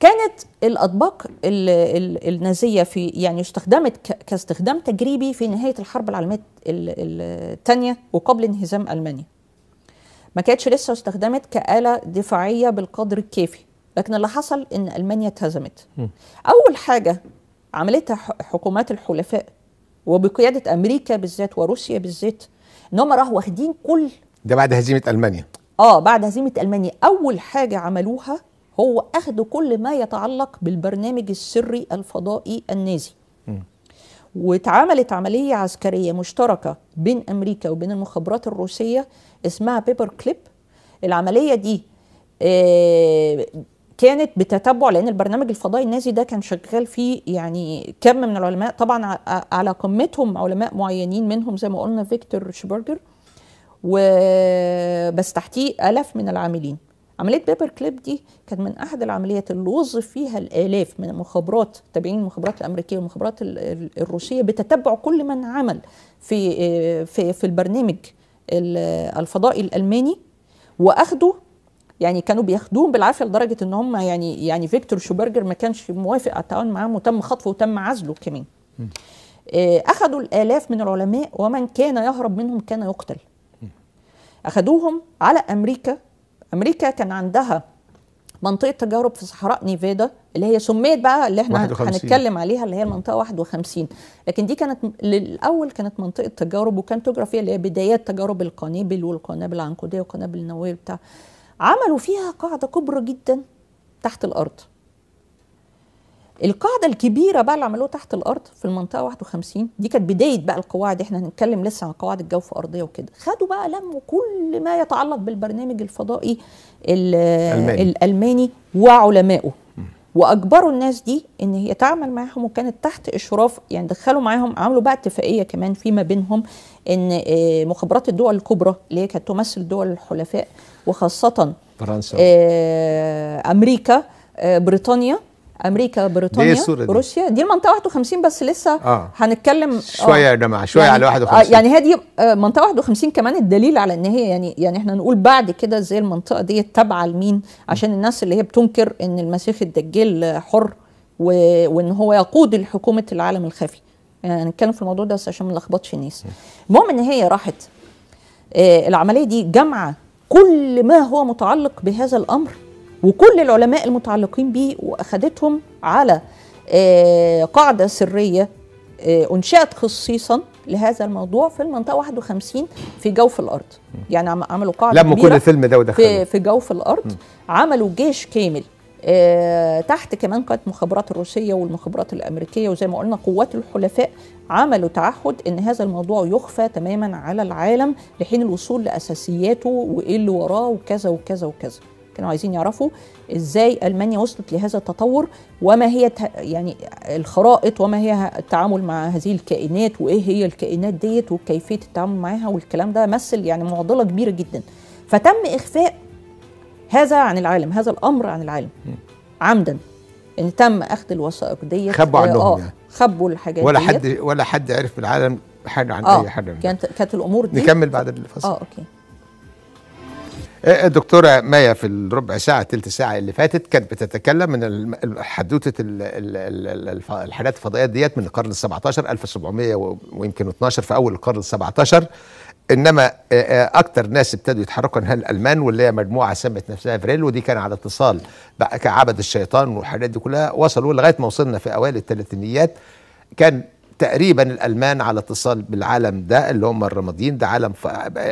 كانت الاطباق النازيه في يعني استخدمت كاستخدام تجريبي في نهايه الحرب العالميه الثانيه وقبل انهزام المانيا ما كانتش لسه استخدمت كآلة دفاعية بالقدر الكافي لكن اللي حصل ان المانيا اتهزمت اول حاجة عملتها حكومات الحلفاء وبقيادة امريكا بالذات وروسيا بالذات ان هم راحوا واخدين كل ده بعد هزيمة المانيا اه بعد هزيمة المانيا اول حاجة عملوها هو أخذ كل ما يتعلق بالبرنامج السري الفضائي النازي واتعملت عملية عسكرية مشتركة بين أمريكا وبين المخابرات الروسية اسمها بيبر كليب العملية دي آه، كانت بتتبع لأن البرنامج الفضائي النازي ده كان شغال فيه يعني كم من العلماء طبعا على قمتهم علماء معينين منهم زي ما قلنا فيكتور شبرجر وبس تحتيه آلاف من العاملين عمليه بيبر كليب دي كانت من احد العمليات اللي وظف فيها الالاف من المخابرات تابعين المخابرات الامريكيه والمخابرات الروسيه بتتبع كل من عمل في آه، في في البرنامج الفضائي الالماني واخده يعني كانوا بياخدوهم بالعافيه لدرجه ان هم يعني يعني فيكتور شوبرجر ما كانش موافق على التعاون معاهم وتم خطفه وتم عزله كمان. آه، اخذوا الالاف من العلماء ومن كان يهرب منهم كان يقتل. اخذوهم على امريكا امريكا كان عندها منطقه تجارب في صحراء نيفادا اللي هي سميت بقى اللي احنا 51. هنتكلم عليها اللي هي المنطقه 51 لكن دي كانت للاول كانت منطقه تجارب وكانت تجرب فيها اللي هي بدايات تجارب القنابل والقنابل العنقوديه والقنابل النوويه بتاع عملوا فيها قاعده كبرى جدا تحت الارض القاعده الكبيره بقى اللي عملوها تحت الارض في المنطقه 51 دي كانت بدايه بقى القواعد احنا هنتكلم لسه عن قواعد الجو في ارضيه وكده خدوا بقى لموا كل ما يتعلق بالبرنامج الفضائي الالماني, الألماني وعلمائه واجبروا الناس دي ان هي تعمل معاهم وكانت تحت اشراف يعني دخلوا معاهم عملوا بقى اتفاقيه كمان فيما بينهم ان آه، مخابرات الدول الكبرى اللي هي كانت تمثل دول الحلفاء وخاصه فرنسا آه، امريكا آه، بريطانيا امريكا بريطانيا دي روسيا دي المنطقه 51 بس لسه آه. هنتكلم شويه يا جماعه شويه يعني على 51 آه، يعني هذه آه، منطقه 51 كمان الدليل على ان هي يعني يعني احنا نقول بعد كده ازاي المنطقه دي تابعه لمين عشان الناس اللي هي بتنكر ان المسيح الدجال حر و... وان هو يقود حكومه العالم الخفي يعني هنتكلم في الموضوع ده بس عشان ما نلخبطش الناس المهم ان هي راحت آه العمليه دي جمع كل ما هو متعلق بهذا الامر وكل العلماء المتعلقين به واخدتهم على آه، قاعده سريه آه، انشات خصيصا لهذا الموضوع في المنطقه 51 في جوف الارض يعني عملوا قاعده لما كل الفيلم ده ودخلوه في جوف الارض عملوا جيش كامل آه، تحت كمان كانت المخابرات الروسيه والمخابرات الامريكيه وزي ما قلنا قوات الحلفاء عملوا تعهد ان هذا الموضوع يخفى تماما على العالم لحين الوصول لاساسياته وايه اللي وراه وكذا وكذا وكذا كانوا عايزين يعرفوا ازاي المانيا وصلت لهذا التطور وما هي يعني الخرائط وما هي التعامل مع هذه الكائنات وايه هي الكائنات ديت وكيفيه التعامل معاها والكلام ده مثل يعني معضله كبيره جدا فتم اخفاء هذا عن العالم هذا الامر عن العالم عمدا ان يعني تم اخذ الوثائق ديت خبوا عنهم آه يعني. خبوا الحاجات ولا حد ولا حد عرف بالعالم حاجه عن آه اي حاجه كانت كانت الامور دي نكمل بعد الفصل اه اوكي الدكتورة إيه، إيه، مايا في الربع ساعة تلت ساعة اللي فاتت كانت بتتكلم من حدوتة الحالات الفضائية ديت من القرن ال17 1700 ويمكن 12 في أول القرن ال17 إنما إيه، أكتر ناس ابتدوا يتحركوا إنها الألمان واللي هي مجموعة سمت نفسها فريل ودي كان على اتصال بقى كعبد الشيطان والحاجات دي كلها وصلوا لغاية ما وصلنا في أوائل الثلاثينيات كان تقريبا الالمان على اتصال بالعالم ده اللي هم الرمادين ده عالم ف...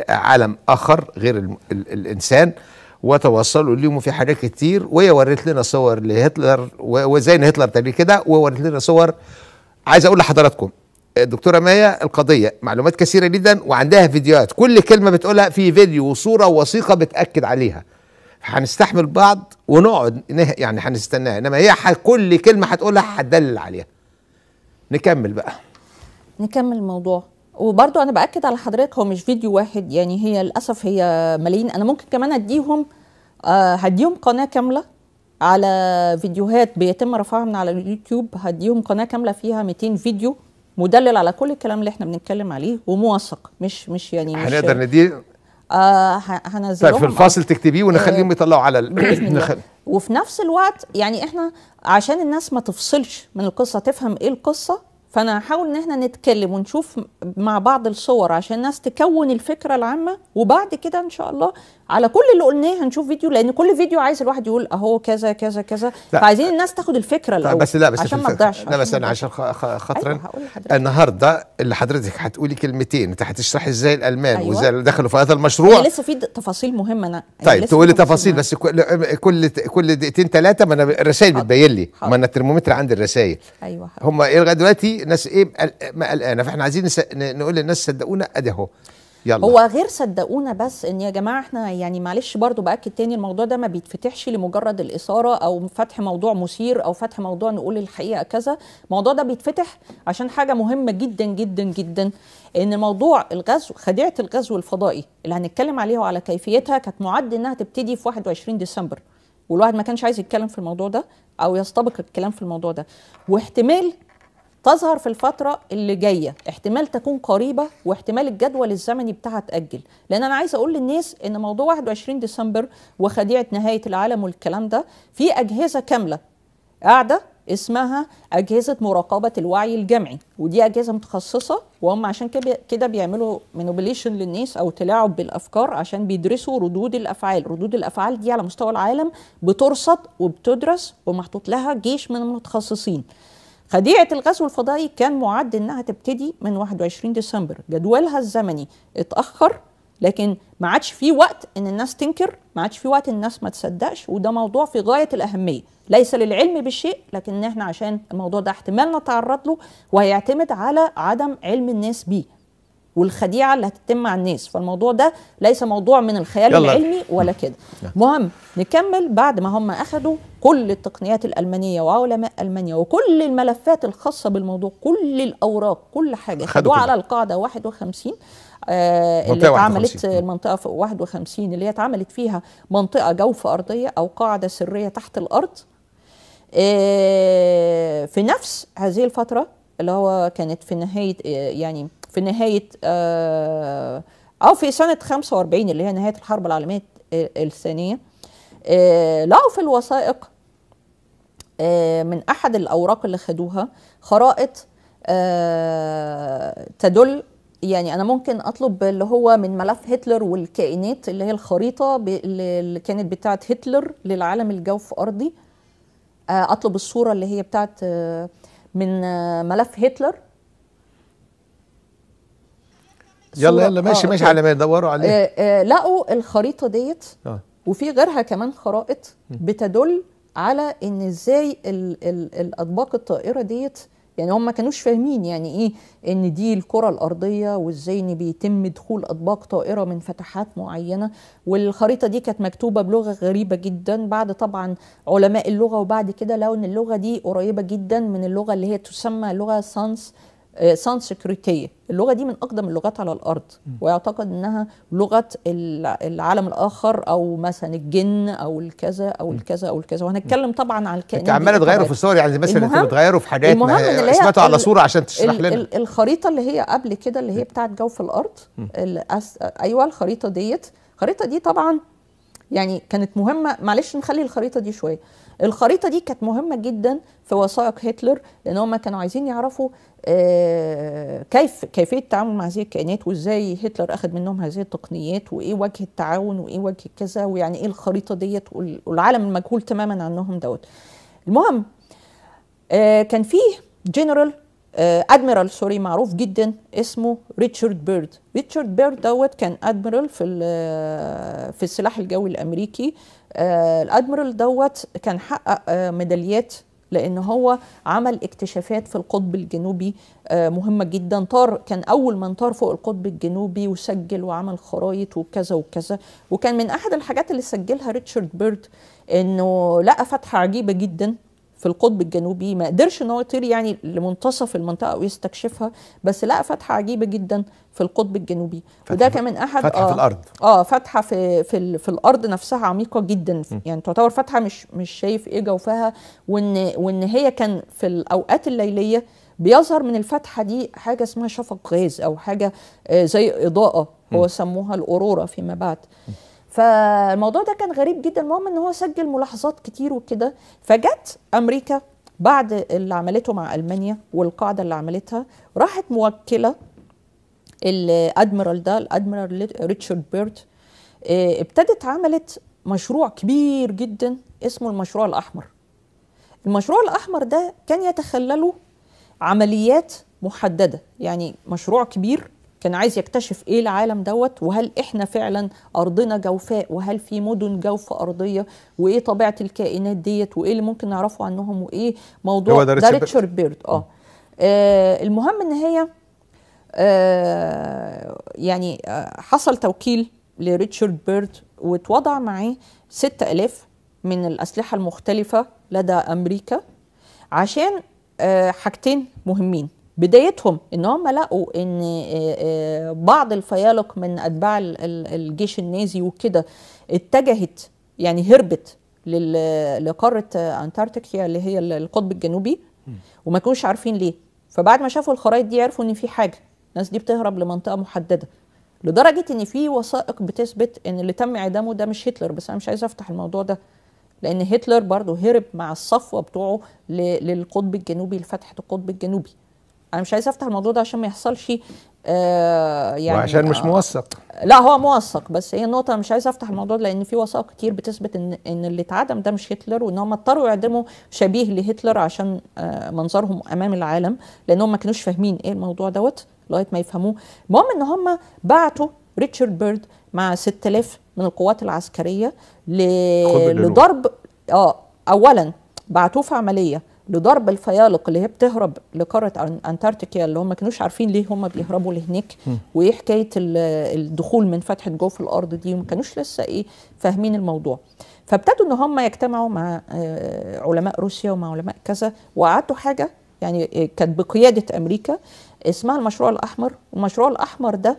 عالم اخر غير ال... ال... الانسان وتوصلوا ليهم في حاجات كتير وهي وريت لنا صور لهتلر و... وزي ان هتلر تاني كده ووريت لنا صور عايز اقول لحضراتكم الدكتوره مايا القضيه معلومات كثيره جدا وعندها فيديوهات كل كلمه بتقولها في فيديو وصوره ووثيقه بتاكد عليها هنستحمل بعض ونقعد يعني هنستناها انما هي كل كلمه هتقولها هتدلل عليها نكمل بقى نكمل الموضوع وبرضو انا باكد على حضرتك هو مش فيديو واحد يعني هي للاسف هي ملايين انا ممكن كمان اديهم آه هديهم قناه كامله على فيديوهات بيتم رفعها من على اليوتيوب هديهم قناه كامله فيها 200 فيديو مدلل على كل الكلام اللي احنا بنتكلم عليه وموثق مش مش يعني مش هنقدر نديه آه هنزلهم طيب في الفاصل تكتبيه ونخليهم آه، يطلعوا على نخل... وفي نفس الوقت يعني احنا عشان الناس ما تفصلش من القصه تفهم ايه القصه فانا هحاول ان احنا نتكلم ونشوف مع بعض الصور عشان الناس تكون الفكره العامه وبعد كده ان شاء الله على كل اللي قلناه هنشوف فيديو لان كل فيديو عايز الواحد يقول اهو كذا كذا كذا فعايزين الناس تاخد الفكره الاول بس لا بس عشان ما تضيعش لا بس انا عشان أيوة، خاطر النهارده اللي حضرتك هتقولي كلمتين انت هتشرحي ازاي الالمان أيوة. وازاي دخلوا في هذا المشروع لسه في تفاصيل مهمه انا طيب تقولي تفاصيل بس كل كل دقيقتين ثلاثه ما انا الرسائل بتبين لي ما انا الترمومتر عندي الرسائل ايوه هم لغايه دلوقتي ناس ايه قلقانه فاحنا عايزين نقول للناس صدقونا ادي اهو يلا. هو غير صدقونا بس ان يا جماعه احنا يعني معلش برضو باكد تاني الموضوع ده ما بيتفتحش لمجرد الاثاره او فتح موضوع مثير او فتح موضوع نقول الحقيقه كذا الموضوع ده بيتفتح عشان حاجه مهمه جدا جدا جدا ان موضوع الغزو خديعه الغزو الفضائي اللي هنتكلم عليها وعلى كيفيتها كانت معد انها تبتدي في 21 ديسمبر والواحد ما كانش عايز يتكلم في الموضوع ده او يستبق الكلام في الموضوع ده واحتمال تظهر في الفترة اللي جاية احتمال تكون قريبة واحتمال الجدول الزمني بتاعها تأجل لأن أنا عايز أقول للناس إن موضوع 21 ديسمبر وخديعة نهاية العالم والكلام ده في أجهزة كاملة قاعدة اسمها أجهزة مراقبة الوعي الجمعي ودي أجهزة متخصصة وهم عشان كده بيعملوا مانوبليشن للناس أو تلاعب بالأفكار عشان بيدرسوا ردود الأفعال ردود الأفعال دي على مستوى العالم بترصد وبتدرس ومحطوط لها جيش من المتخصصين خديعة الغزو الفضائي كان معد انها تبتدي من 21 ديسمبر جدولها الزمني اتأخر لكن ما عادش في وقت ان الناس تنكر ما عادش في وقت الناس ما تصدقش وده موضوع في غاية الأهمية ليس للعلم بالشيء لكن احنا عشان الموضوع ده احتمال نتعرض له وهيعتمد على عدم علم الناس بيه والخديعه اللي هتتم على الناس فالموضوع ده ليس موضوع من الخيال يلا. العلمي ولا كده نعم. مهم نكمل بعد ما هم اخذوا كل التقنيات الالمانيه وعلماء المانيا وكل الملفات الخاصه بالموضوع كل الاوراق كل حاجه خدوا على القاعده 51 آه اللي اتعملت نعم. المنطقه في 51 اللي هي اتعملت فيها منطقه جوف ارضيه او قاعده سريه تحت الارض آه في نفس هذه الفتره اللي هو كانت في نهايه آه، يعني في نهايه آه، او في سنه 45 اللي هي نهايه الحرب العالميه آه، الثانيه آه، لقوا في الوثائق من احد الاوراق اللي خدوها خرائط تدل يعني انا ممكن اطلب اللي هو من ملف هتلر والكائنات اللي هي الخريطه اللي كانت بتاعه هتلر للعالم الجوف ارضي اطلب الصوره اللي هي بتاعه من ملف هتلر يلا يلا ماشي آه ماشي طيب. على ما يدوروا عليه آه آه لقوا الخريطه ديت آه. وفي غيرها كمان خرائط بتدل على ان ازاي الاطباق الطائره ديت يعني هم ما كانوش فاهمين يعني ايه ان دي الكره الارضيه وازاي ان بيتم دخول اطباق طائره من فتحات معينه والخريطه دي كانت مكتوبه بلغه غريبه جدا بعد طبعا علماء اللغه وبعد كده لقوا ان اللغه دي قريبه جدا من اللغه اللي هي تسمى لغه سانس سانسكريتيه اللغه دي من اقدم اللغات على الارض ويعتقد انها لغه العالم الاخر او مثلا الجن او الكذا او الكذا او الكذا وهنتكلم طبعا على الكائنات انت عماله تغيروا في الصور يعني مثلا انتوا بتغيروا في حاجات سمعتوا على صوره عشان تشرح لنا الخريطه اللي هي قبل كده اللي هي بتاعت جوف الارض ايوه الخريطه ديت الخريطه دي طبعا يعني كانت مهمه معلش نخلي الخريطه دي شويه الخريطه دي كانت مهمه جدا في وثائق هتلر لان هم كانوا عايزين يعرفوا آه، كيف كيفيه التعامل مع هذه الكائنات وازاي هتلر اخذ منهم هذه التقنيات وايه وجه التعاون وايه وجه كذا ويعني ايه الخريطه ديت والعالم المجهول تماما عنهم دوت المهم آه، كان فيه جنرال ادميرال آه، سوري معروف جدا اسمه ريتشارد بيرد ريتشارد بيرد دوت كان ادميرال في آه، في السلاح الجوي الامريكي آه، الادميرال دوت كان حقق ميداليات لان هو عمل اكتشافات في القطب الجنوبي مهمه جدا طار كان اول من طار فوق القطب الجنوبي وسجل وعمل خرايط وكذا وكذا وكان من احد الحاجات اللي سجلها ريتشارد بيرد انه لقى فتحه عجيبه جدا في القطب الجنوبي ما قدرش ان هو يطير يعني لمنتصف المنطقه ويستكشفها بس لقى فتحه عجيبه جدا في القطب الجنوبي وده كان من احد فتحه آه في الارض اه فتحه في في, في الارض نفسها عميقه جدا م. يعني تعتبر فتحه مش مش شايف ايه جوفها وان وان هي كان في الاوقات الليليه بيظهر من الفتحه دي حاجه اسمها شفق غاز او حاجه آه زي اضاءه هو سموها الاورورا فيما بعد م. فالموضوع ده كان غريب جدا المهم ان هو سجل ملاحظات كتير وكده فجت امريكا بعد اللي عملته مع المانيا والقاعده اللي عملتها راحت موكله الادميرال ده الادميرال ريتشارد بيرد آه، ابتدت عملت مشروع كبير جدا اسمه المشروع الاحمر المشروع الاحمر ده كان يتخلله عمليات محدده يعني مشروع كبير كان عايز يكتشف ايه العالم دوت وهل احنا فعلا ارضنا جوفاء وهل في مدن جوفة ارضيه وايه طبيعه الكائنات ديت وايه اللي ممكن نعرفه عنهم وايه موضوع ده, ده ريتشارد بيرد آه. اه المهم ان هي آه يعني آه حصل توكيل لريتشارد بيرد واتوضع معاه 6000 من الأسلحة المختلفة لدى أمريكا عشان آه حاجتين مهمين بدايتهم ان هم لقوا ان آه، آه، بعض الفيالق من اتباع الجيش النازي وكده اتجهت يعني هربت لقاره انتاركتيكا اللي هي القطب الجنوبي وما كانوش عارفين ليه فبعد ما شافوا الخرائط دي عرفوا ان في حاجه الناس دي بتهرب لمنطقه محدده لدرجه ان في وثائق بتثبت ان اللي تم اعدامه ده مش هتلر بس انا مش عايزه افتح الموضوع ده لان هتلر برضه هرب مع الصفوه بتوعه للقطب الجنوبي لفتحه القطب الجنوبي انا مش عايزه افتح الموضوع ده عشان ما يحصلش آه يعني وعشان مش آه، موثق لا هو موثق بس هي النقطه مش عايزه افتح الموضوع ده لان في وثائق كتير بتثبت ان ان اللي اتعدم ده مش هتلر وان هم اضطروا يعدموا شبيه لهتلر عشان آه منظرهم امام العالم لان هم ما كانوش فاهمين ايه الموضوع دوت لغايه ما يفهموه المهم ان هم بعتوا ريتشارد بيرد مع 6000 من القوات العسكريه ل... لضرب اه اولا بعتوه في عمليه لضرب الفيالق اللي هي بتهرب لقاره انتاركتيكا اللي هم ما كانوش عارفين ليه هم بيهربوا لهناك وايه حكايه الدخول من فتحه جوف الارض دي وما كانوش لسه ايه فاهمين الموضوع فابتدوا ان هم يجتمعوا مع آه، علماء روسيا ومع علماء كذا وقعدوا حاجه يعني آه، كانت بقياده امريكا اسمها المشروع الاحمر والمشروع الاحمر ده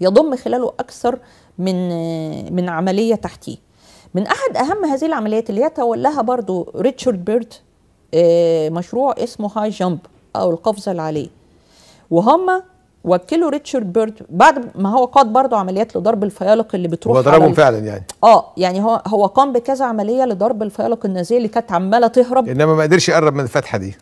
يضم خلاله اكثر من آه، من عمليه تحتيه من احد اهم هذه العمليات اللي يتولاها برضو ريتشارد بيرد آه، مشروع اسمه هاي جامب او القفزه العاليه وهم وكلوا ريتشارد بيرد بعد ما هو قاد برضه عمليات لضرب الفيالق اللي بتروح هو ضربهم فعلا يعني اه يعني هو هو قام بكذا عمليه لضرب الفيالق النازيه اللي كانت عماله تهرب انما ما قدرش يقرب من الفتحه دي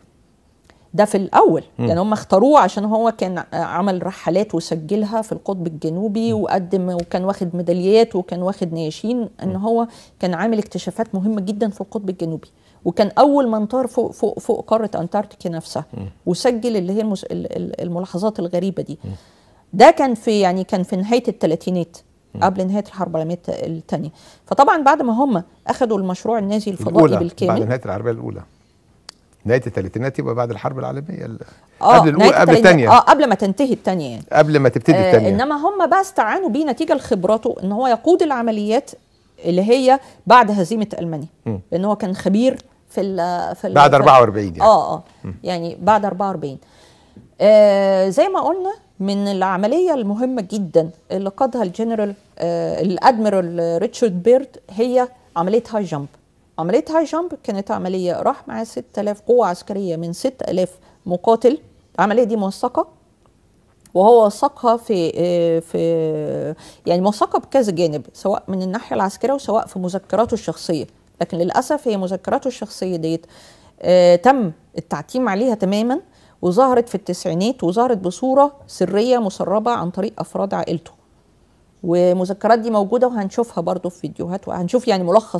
ده في الاول م. يعني هم اختاروه عشان هو كان عمل رحلات وسجلها في القطب الجنوبي م. وقدم وكان واخد ميداليات وكان واخد نياشين ان هو كان عامل اكتشافات مهمه جدا في القطب الجنوبي وكان اول من طار فوق فوق فوق قاره انتاركتيكا نفسها م. وسجل اللي هي المس... الملاحظات الغريبه دي م. ده كان في يعني كان في نهايه الثلاثينات قبل نهايه الحرب العالميه الثانيه فطبعا بعد ما هم اخذوا المشروع النازي الفضائي الأولى. بالكامل بعد نهايه العربيه الاولى نهايه الثلاثينات يبقى بعد الحرب العالميه آه قبل الأولى قبل الثانيه اه قبل ما تنتهي الثانيه يعني قبل ما تبتدي الثانيه آه انما هم بقى استعانوا بيه نتيجه لخبراته ان هو يقود العمليات اللي هي بعد هزيمه المانيا لان هو كان خبير في ال في ال بعد 44 يعني اه اه يعني بعد 44 آه زي ما قلنا من العمليه المهمه جدا اللي قادها الجنرال آه الادميرال ريتشارد بيرد هي عمليه هاي جامب عمليه هاي جامب كانت عمليه راح معاه 6000 قوه عسكريه من 6000 مقاتل العمليه دي موثقه وهو وثقها في آه، في يعني موثقه بكذا جانب سواء من الناحيه العسكريه وسواء في مذكراته الشخصيه لكن للاسف هي مذكراته الشخصيه ديت آه، تم التعتيم عليها تماما وظهرت في التسعينات وظهرت بصوره سريه مسربه عن طريق افراد عائلته والمذكرات دي موجوده وهنشوفها برضو في فيديوهات وهنشوف يعني ملخص